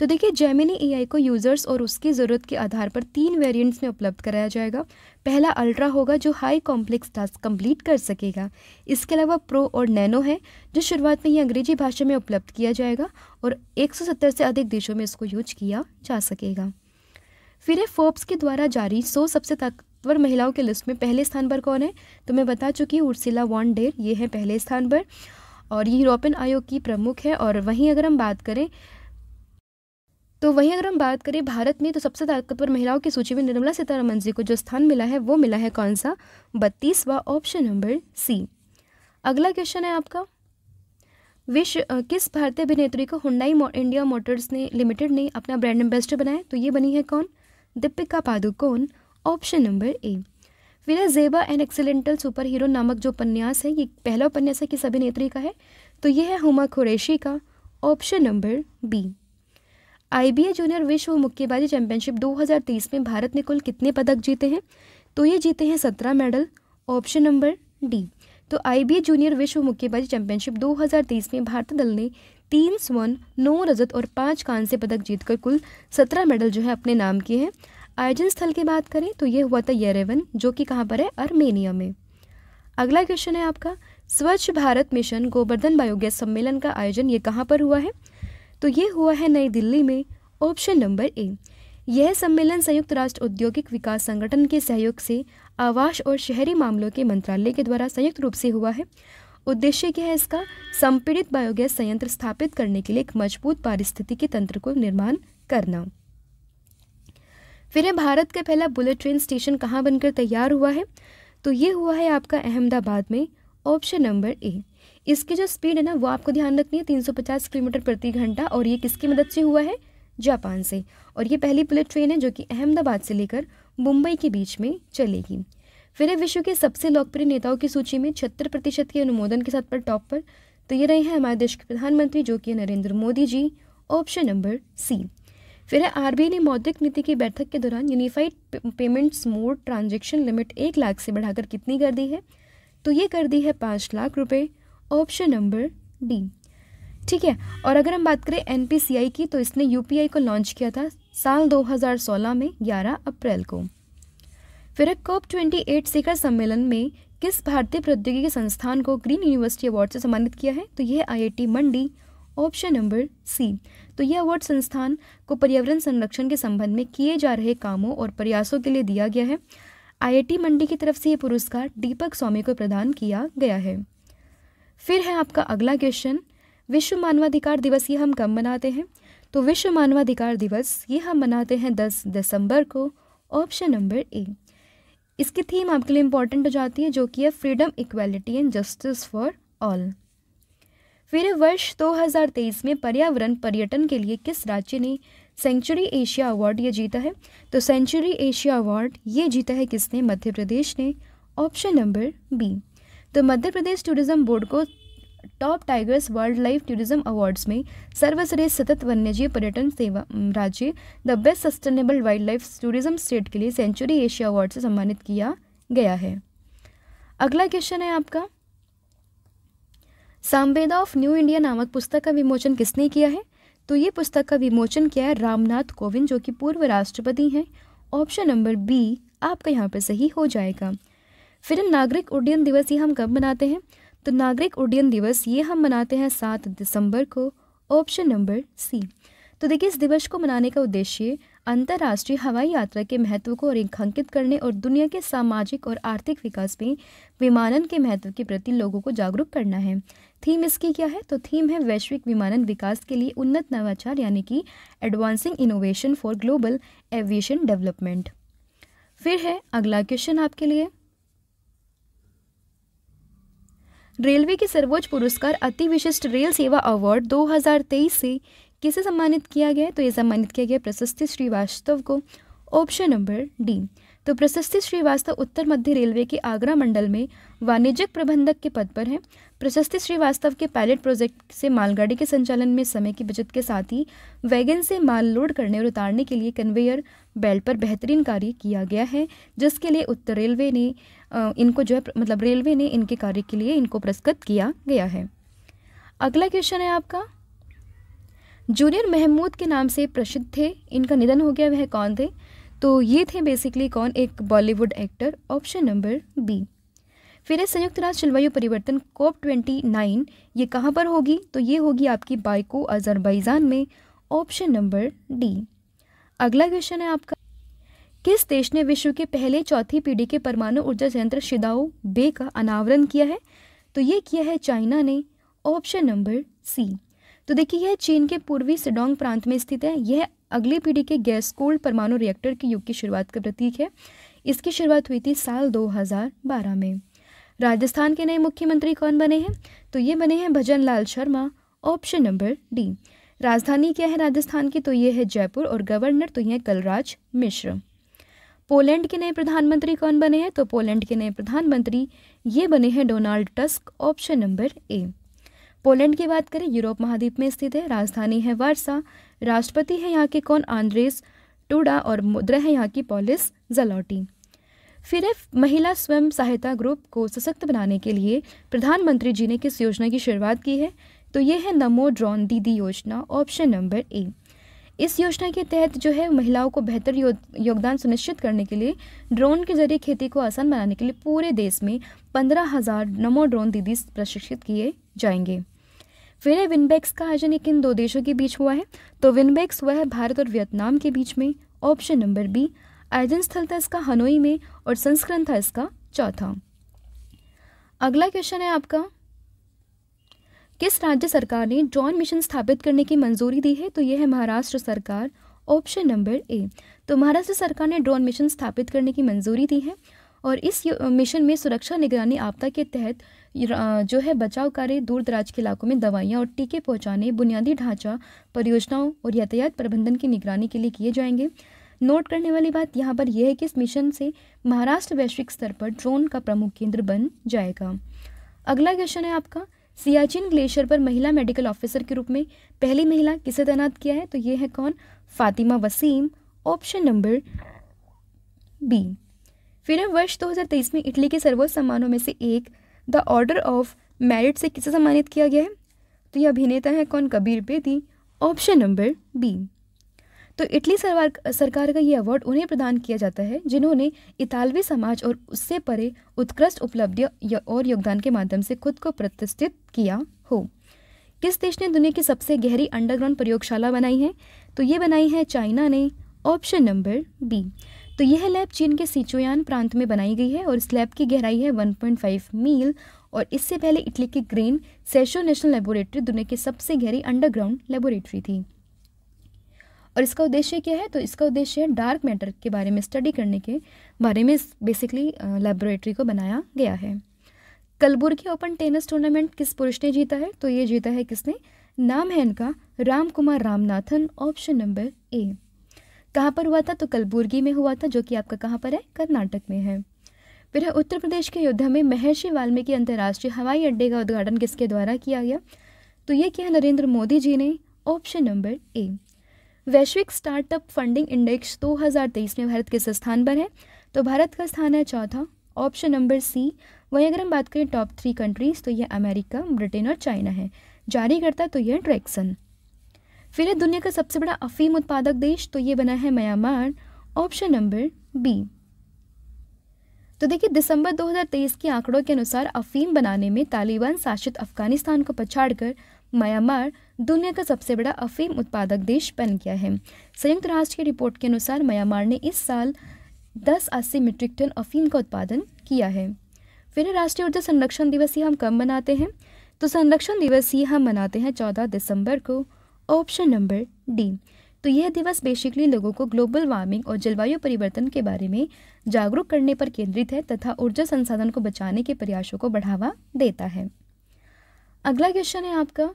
तो देखिए जेमिनी एआई को यूज़र्स और उसकी ज़रूरत के आधार पर तीन वेरिएंट्स में उपलब्ध कराया जाएगा पहला अल्ट्रा होगा जो हाई कॉम्प्लेक्स टास्क कंप्लीट कर सकेगा इसके अलावा प्रो और नैनो है जो शुरुआत में ही अंग्रेजी भाषा में उपलब्ध किया जाएगा और 170 से अधिक देशों में इसको यूज किया जा सकेगा फिर है फोर्ब्स के द्वारा जारी सौ सबसे ताकतवर महिलाओं की लिस्ट में पहले स्थान पर कौन है तो मैं बता चुकी हूँ उर्सिला वॉन डेर ये है पहले स्थान पर और ये यूरोपियन आयोग की प्रमुख है और वहीं अगर हम बात करें तो वहीं अगर हम बात करें भारत में तो सबसे ताकतवर महिलाओं की सूची में निर्मला सीतारमन जी को जो स्थान मिला है वो मिला है कौन सा बत्तीसवा ऑप्शन नंबर सी अगला क्वेश्चन है आपका विश्व किस भारतीय अभिनेत्री को हुंडाई मौ, इंडिया मोटर्स ने लिमिटेड ने अपना ब्रांड एम्बेसडर बनाया तो ये बनी है कौन Deepika Padukone option number A फिर जेबा एंड एक्सीलेंटल सुपर हीरो नामक जो उपन्यास है ये पहला उपन्यास है किस अभिनेत्री का है तो ये है हुमा कुरैशी का option number B IBA junior विश्व मुक्केबाजी चैंपियनशिप 2023 में भारत ने कुल कितने पदक जीते हैं तो ये जीते हैं सत्रह मेडल ऑप्शन नंबर डी तो आईबीए जूनियर विश्व मुक्केबाजी चैंपियनशिप 2023 में भारतीय दल ने तीन स्वर्ण नौ रजत और पाँच कांस्य पदक जीतकर कुल सत्रह मेडल जो है अपने नाम किए हैं आयोजन स्थल की बात करें तो ये हुआ था येरेवन जो कि कहाँ पर है अर्मेनिया में अगला क्वेश्चन है आपका स्वच्छ भारत मिशन गोवर्धन बायोगैस सम्मेलन का आयोजन ये कहाँ पर हुआ है तो ये हुआ है नई दिल्ली में ऑप्शन नंबर ए यह सम्मेलन संयुक्त राष्ट्र औद्योगिक विकास संगठन के सहयोग से आवास और शहरी मामलों के मंत्रालय के द्वारा संयुक्त रूप से हुआ है उद्देश्य क्या है इसका संपीड़ित बायोगैस संयंत्र स्थापित करने के लिए एक मजबूत पारिस्थितिकी तंत्र को निर्माण करना फिर है भारत का पहला बुलेट ट्रेन स्टेशन कहाँ बनकर तैयार हुआ है तो ये हुआ है आपका अहमदाबाद में ऑप्शन नंबर ए इसकी जो स्पीड है ना वो आपको ध्यान रखनी है 350 किलोमीटर प्रति घंटा और ये किसकी मदद से हुआ है जापान से और ये पहली बुलेट ट्रेन है जो कि अहमदाबाद से लेकर मुंबई के बीच में चलेगी फिर विश्व के सबसे लोकप्रिय नेताओं की सूची में छत्तर प्रतिशत के अनुमोदन के साथ पर टॉप पर तो ये रहे हैं हमारे देश के प्रधानमंत्री जो कि Narendra Modi ji option number C फिर है आरबीआई ने मौद्रिक नीति की बैठक के दौरान unified payments mode transaction limit एक लाख से बढ़ाकर कितनी कर दी है तो ये कर दी है पाँच लाख रुपये ऑप्शन नंबर डी ठीक है और अगर हम बात करें एन की तो इसने यू को लॉन्च किया था साल 2016 में 11 अप्रैल को फिर ट्वेंटी एट शिखर सम्मेलन में किस भारतीय प्रौद्योगिकी संस्थान को ग्रीन यूनिवर्सिटी अवार्ड से सम्मानित किया है तो यह IIT Mandi option number C तो यह अवार्ड संस्थान को पर्यावरण संरक्षण के संबंध में किए जा रहे कामों और प्रयासों के लिए दिया गया है आईआईटी मंडी की तरफ से यह पुरस्कार दीपक स्वामी को प्रदान किया गया है फिर है आपका अगला क्वेश्चन विश्व मानवाधिकार दिवस ये हम कब मनाते हैं तो विश्व मानवाधिकार दिवस ये हम मनाते हैं दस दिसंबर को ऑप्शन नंबर ए इसकी थीम आपके लिए इम्पॉर्टेंट हो जाती है जो कि है freedom equality and justice for all फिर वर्ष 2023 में पर्यावरण पर्यटन के लिए किस राज्य ने सेंचुरी एशिया अवार्ड ये जीता है तो सेंचुरी एशिया अवार्ड ये जीता है किसने मध्य प्रदेश ने ऑप्शन नंबर बी तो मध्य प्रदेश टूरिज्म बोर्ड को top tigers wildlife tourism awards में सर्वश्रेष्ठ सतत वन्यजीव पर्यटन सेवा राज्य the best sustainable wildlife tourism state के लिए सेंचुरी एशिया अवार्ड से सम्मानित किया गया है अगला क्वेश्चन है आपका सांवेदा ऑफ न्यू इंडिया नामक पुस्तक का विमोचन किसने किया है तो ये पुस्तक का विमोचन किया है रामनाथ कोविंद जो कि पूर्व राष्ट्रपति हैं ऑप्शन नंबर बी आपका यहाँ पर सही हो जाएगा फिर नागरिक उड्डयन दिवस ये हम कब मनाते हैं तो नागरिक उड्डयन दिवस ये हम मनाते हैं सात दिसंबर को ऑप्शन नंबर सी तो देखिए इस दिवस को मनाने का उद्देश्य अंतर्राष्ट्रीय हवाई यात्रा के महत्व को रेखांकित करने और दुनिया के सामाजिक और आर्थिक विकास में विमानन के महत्व के प्रति लोगों को जागरूक करना है थीम इसकी क्या है तो थीम है वैश्विक विमानन विकास के लिए उन्नत नवाचार यानी कि advancing innovation for global aviation development फिर है अगला क्वेश्चन आपके लिए रेलवे के सर्वोच्च पुरस्कार अति विशिष्ट रेल सेवा अवार्ड 2023 से किसे सम्मानित किया गया तो ये सम्मानित किया गया प्रशस्ति श्रीवास्तव को ऑप्शन नंबर डी तो प्रशस्ति श्रीवास्तव उत्तर मध्य रेलवे के आगरा मंडल में वाणिज्यिक प्रबंधक के पद पर हैं प्रशस्ति श्रीवास्तव के पायलट प्रोजेक्ट से मालगाड़ी के संचालन में समय की बचत के साथ ही वैगन से माल लोड करने और उतारने के लिए कन्वेयर बेल्ट पर बेहतरीन कार्य किया गया है जिसके लिए उत्तर रेलवे ने इनको जो है मतलब रेलवे ने इनके कार्य के लिए इनको पुरस्कृत किया गया है अगला क्वेश्चन है आपका जूनियर महमूद के नाम से प्रसिद्ध थे इनका निधन हो गया वह कौन थे तो ये थे बेसिकली कौन एक Bollywood actor option number B फिर संयुक्त राष्ट्र जलवायु परिवर्तन कोप ट्वेंटी नाइन ये कहाँ पर होगी तो ये होगी आपकी बाइको अजरबैजान में ऑप्शन नंबर डी अगला क्वेश्चन है आपका किस देश ने विश्व के पहले चौथी पीढ़ी के परमाणु ऊर्जा संयंत्र शिदाओ बे का अनावरण किया है तो ये किया है चाइना ने ऑप्शन नंबर सी तो देखिए यह चीन के पूर्वी सिडोंग प्रांत में स्थित है यह अगली पीढ़ी के गैस कोल्ड परमाणु रिएक्टर के युग की शुरुआत का प्रतीक है इसकी शुरुआत हुई थी साल 2012 में राजस्थान के नए मुख्यमंत्री कौन बने हैं तो ये बने हैं Bhajan Lal Sharma option number D राजधानी क्या है राजस्थान की तो ये है जयपुर और गवर्नर तो ये कलराज मिश्र पोलैंड के नए प्रधानमंत्री कौन बने हैं तो पोलैंड के नए प्रधानमंत्री ये बने हैं Donald Tusk option number A Poland की बात करें यूरोप महाद्वीप में स्थित है राजधानी है वारसा राष्ट्रपति है यहाँ के कौन आंद्रेस टूडा और मुद्रा है यहाँ की पॉलिस जलौटी फिर महिला स्वयं सहायता ग्रुप को सशक्त बनाने के लिए प्रधानमंत्री जी ने किस योजना की शुरुआत की है तो ये है नमो ड्रॉन दीदी योजना ऑप्शन नंबर ए इस योजना के तहत जो है महिलाओं को बेहतर यो, योगदान सुनिश्चित करने के लिए ड्रोन के जरिए खेती को आसान बनाने के लिए पूरे देश में पंद्रह हज़ार नमो ड्रोन दीदी प्रशिक्षित किए जाएंगे फिर है विनबैक्स का आयोजन किन दो देशों के बीच हुआ है तो विनबैक्स हुआ है भारत और वियतनाम के बीच में ऑप्शन नंबर बी आयोजन स्थल था इसका हनोई में और संस्करण था इसका चौथा अगला क्वेश्चन है आपका किस राज्य सरकार ने जॉन मिशन स्थापित करने की मंजूरी दी है तो यह है महाराष्ट्र सरकार ऑप्शन नंबर ए तो महाराष्ट्र सरकार ने ड्रोन मिशन स्थापित करने की मंजूरी दी है और इस मिशन में सुरक्षा निगरानी आपदा के तहत जो है बचाव कार्य दूर दराज के इलाकों में दवाइयाँ और टीके पहुँचाने बुनियादी ढांचा परियोजनाओं और यातायात प्रबंधन की निगरानी के लिए किए जाएंगे नोट करने वाली बात यहाँ पर यह है कि इस मिशन से महाराष्ट्र वैश्विक स्तर पर ड्रोन का प्रमुख केंद्र बन जाएगा अगला क्वेश्चन है आपका सियाचिन ग्लेशियर पर महिला मेडिकल ऑफिसर के रूप में पहली महिला किसे तैनात किया है तो ये है कौन Fatima Waseem option number B फिर वर्ष 2023 में इटली के सर्वोच्च सम्मानों में से एक द ऑर्डर ऑफ मेरिट से किसे सम्मानित किया गया है तो ये अभिनेता है कौन Kabir Bedi option number B Italy इटली सरकार सरकार का ये अवार्ड उन्हें प्रदान किया जाता है जिन्होंने इतालवी समाज और उससे परे उत्कृष्ट उपलब्धि और योगदान के माध्यम से खुद को प्रतिष्ठित किया हो किस देश ने दुनिया की सबसे गहरी अंडरग्राउंड प्रयोगशाला बनाई है तो ये बनाई है चाइना ने ऑप्शन नंबर बी तो यह लैब चीन के सिचुयान प्रांत में बनाई गई है और इस लैब की गहराई है 1.5 मील और इससे पहले इटली की ग्रीन सेशो नेशनल लेबोरेटरी दुनिया की सबसे गहरी अंडरग्राउंड लेबोरेटरी थी और इसका उद्देश्य क्या है तो इसका उद्देश्य है डार्क मैटर के बारे में स्टडी करने के बारे में बेसिकली लेबोरेटरी को बनाया गया है कलबुर्गी ओपन टेनिस टूर्नामेंट किस पुरुष ने जीता है तो ये जीता है किसने नाम है इनका Ram Kumar Ramanathan option number A कहाँ पर हुआ था तो कलबुर्गी में हुआ था जो कि आपका कहाँ पर है कर्नाटक में है फिर है उत्तर प्रदेश के अयोध्या में महर्षि वाल्मीकि अंतर्राष्ट्रीय हवाई अड्डे का उद्घाटन किसके द्वारा किया गया तो ये क्या नरेंद्र मोदी जी ने ऑप्शन नंबर ए वैश्विक स्टार्टअप फंडिंग इंडेक्स 2023 में भारत किस स्थान पर है तो भारत का स्थान है चौथा ऑप्शन नंबर सी वहीं अगर हम बात करें टॉप थ्री कंट्रीज़ तो यह अमेरिका ब्रिटेन और चाइना है जारी करता तो यह ट्रैक्सन फिर है दुनिया का सबसे बड़ा अफीम उत्पादक देश तो ये बना है म्यांमार ऑप्शन नंबर बी तो देखिए दिसंबर 2023 के आंकड़ों के अनुसार अफीम बनाने में तालिबान शासित अफगानिस्तान को पछाड़कर म्यांमार दुनिया का सबसे बड़ा अफीम उत्पादक देश बन गया है संयुक्त राष्ट्र की रिपोर्ट के अनुसार म्यांमार ने इस साल दस अस्सी मीट्रिक टन अफीम का उत्पादन किया है फिर राष्ट्रीय ऊर्जा संरक्षण दिवस ही हम कब मनाते हैं तो संरक्षण दिवस ही हम मनाते हैं चौदह दिसंबर को ऑप्शन नंबर डी तो यह दिवस बेसिकली लोगों को ग्लोबल वार्मिंग और जलवायु परिवर्तन के बारे में जागरूक करने पर केंद्रित है तथा ऊर्जा संसाधन को बचाने के प्रयासों को बढ़ावा देता है अगला क्वेश्चन है आपका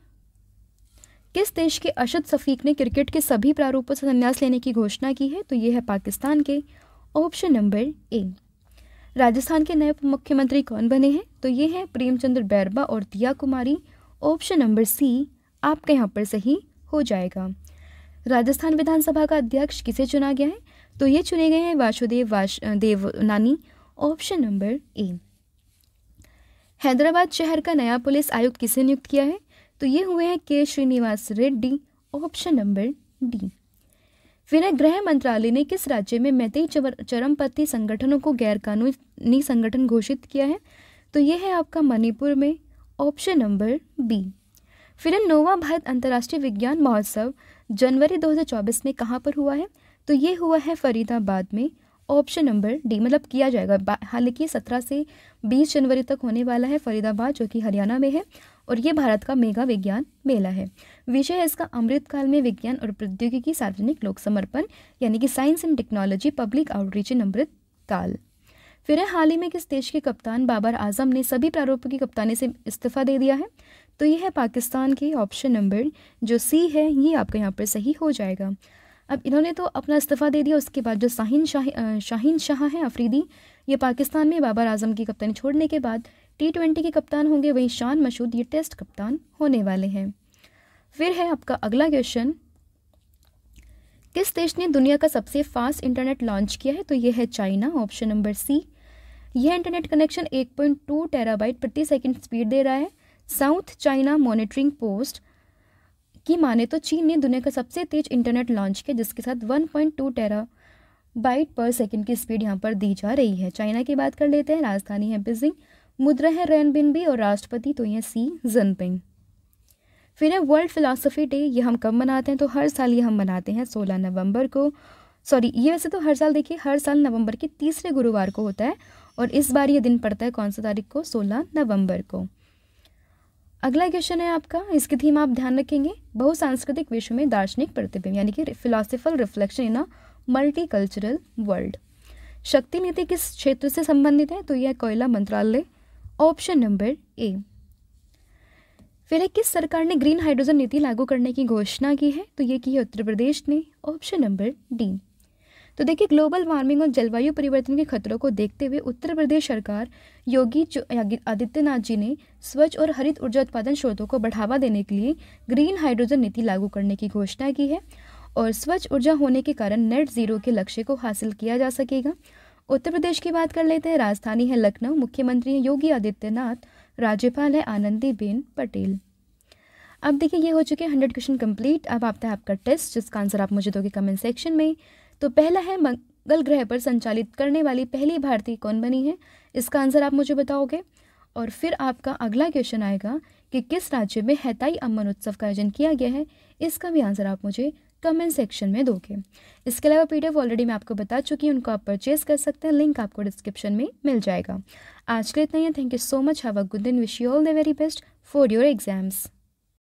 किस देश के अशद सफीक ने क्रिकेट के सभी प्रारूपों से संन्यास लेने की घोषणा की है तो ये है पाकिस्तान के ऑप्शन नंबर ए राजस्थान के नए मुख्यमंत्री कौन बने हैं तो ये हैं प्रेमचंद्र बैरबा और दिया कुमारी ऑप्शन नंबर सी आपके यहाँ पर सही हो जाएगा राजस्थान विधानसभा का अध्यक्ष किसे चुना गया है तो ये चुने गए हैं वासुदेव वाश देव नानी ऑप्शन नंबर ए हैदराबाद शहर का नया पुलिस आयुक्त किसे नियुक्त किया है तो ये हुए हैं K Srinivas Reddy option number D फिर है गृह मंत्रालय ने किस राज्य में मैतई चरमपंथी संगठनों को गैरकानूनी संगठन घोषित किया है तो ये है आपका मणिपुर में ऑप्शन नंबर बी फिर है नोवा भारत अंतर्राष्ट्रीय विज्ञान महोत्सव जनवरी 2024 में कहाँ पर हुआ है तो ये हुआ है फरीदाबाद में ऑप्शन नंबर डी मतलब किया जाएगा हालांकि 17 से 20 जनवरी तक होने वाला है फरीदाबाद जो कि हरियाणा में है और ये भारत का मेगा विज्ञान मेला है विषय है इसका अमृतकाल में विज्ञान और प्रौद्योगिकी सार्वजनिक लोक समर्पण यानी कि science and technology public outreach in Amrit Kaal फिर है हाल ही में किस देश के कप्तान बाबर आजम ने सभी प्रारूपों की कप्तानी से इस्तीफा दे दिया है तो ये है पाकिस्तान की ऑप्शन नंबर जो सी है ये आपका यहाँ पर सही हो जाएगा अब इन्होंने तो अपना इस्तीफ़ा दे दिया उसके बाद जो शाहिन शाह शाहीन शाह हैं अफरीदी ये पाकिस्तान में बाबर आजम की कप्तानी छोड़ने के बाद टी ट्वेंटी के कप्तान होंगे वहीं शान मशहूद ये टेस्ट कप्तान होने वाले हैं फिर है आपका अगला क्वेश्चन किस देश ने दुनिया का सबसे फास्ट इंटरनेट लॉन्च किया है तो यह है चाइना ऑप्शन नंबर सी यह इंटरनेट कनेक्शन 1.2 टेराबाइट प्रति सेकंड स्पीड दे रहा है साउथ चाइना मॉनिटरिंग पोस्ट की माने तो चीन ने दुनिया का सबसे तेज इंटरनेट लॉन्च किया जिसके साथ 1.2 टेरा बाइट पर सेकंड की स्पीड यहाँ पर दी जा रही है चाइना की बात कर लेते हैं राजधानी है बीजिंग मुद्रा है रैन भी और राष्ट्रपति तो ये सी जनपिंग फिर है वर्ल्ड फ़िलासफ़ी डे ये हम कब मनाते हैं तो हर साल ये हम मनाते हैं सोलह नवंबर को सॉरी ये वैसे तो हर साल देखिए हर साल नवंबर के तीसरे गुरुवार को होता है और इस बार ये दिन पड़ता है कौन सा तारीख को सोलह नवंबर को अगला क्वेश्चन है आपका इसकी थीम आप ध्यान रखेंगे बहु सांस्कृतिक विश्व में दार्शनिक प्रतिबिंब यानी कि philosophical reflection in a multicultural world शक्ति नीति किस क्षेत्र से संबंधित है तो यह कोयला मंत्रालय ऑप्शन नंबर ए पहले किस सरकार ने ग्रीन हाइड्रोजन नीति लागू करने की घोषणा की है तो ये की है उत्तर प्रदेश ने ऑप्शन नंबर डी तो देखिए ग्लोबल वार्मिंग और जलवायु परिवर्तन के खतरों को देखते हुए उत्तर प्रदेश सरकार योगी आदित्यनाथ जी ने स्वच्छ और हरित ऊर्जा उत्पादन स्रोतों को बढ़ावा देने के लिए ग्रीन हाइड्रोजन नीति लागू करने की घोषणा की है और स्वच्छ ऊर्जा होने के कारण नेट जीरो के लक्ष्य को हासिल किया जा सकेगा उत्तर प्रदेश की बात कर लेते हैं राजधानी है लखनऊ मुख्यमंत्री है योगी आदित्यनाथ राज्यपाल है आनंदीबेन पटेल अब देखिए ये हो चुके हंड्रेड क्वेश्चन कंप्लीट अब आपका है आपका टेस्ट जिसका आंसर आप मुझे दोगे कमेंट सेक्शन में तो पहला है मंगल ग्रह पर संचालित करने वाली पहली भारतीय कौन बनी है इसका आंसर आप मुझे बताओगे और फिर आपका अगला क्वेश्चन आएगा कि किस राज्य में हैताई अमन उत्सव का आयोजन किया गया है इसका भी आंसर आप मुझे कमेंट सेक्शन में दोगे इसके अलावा पीडीएफ ऑलरेडी मैं आपको बता चुकी हूँ उनको आप परचेज कर सकते हैं लिंक आपको डिस्क्रिप्शन में मिल जाएगा आज के लिए इतना ही thank you so much have a good दिन wish you all the very best for your exams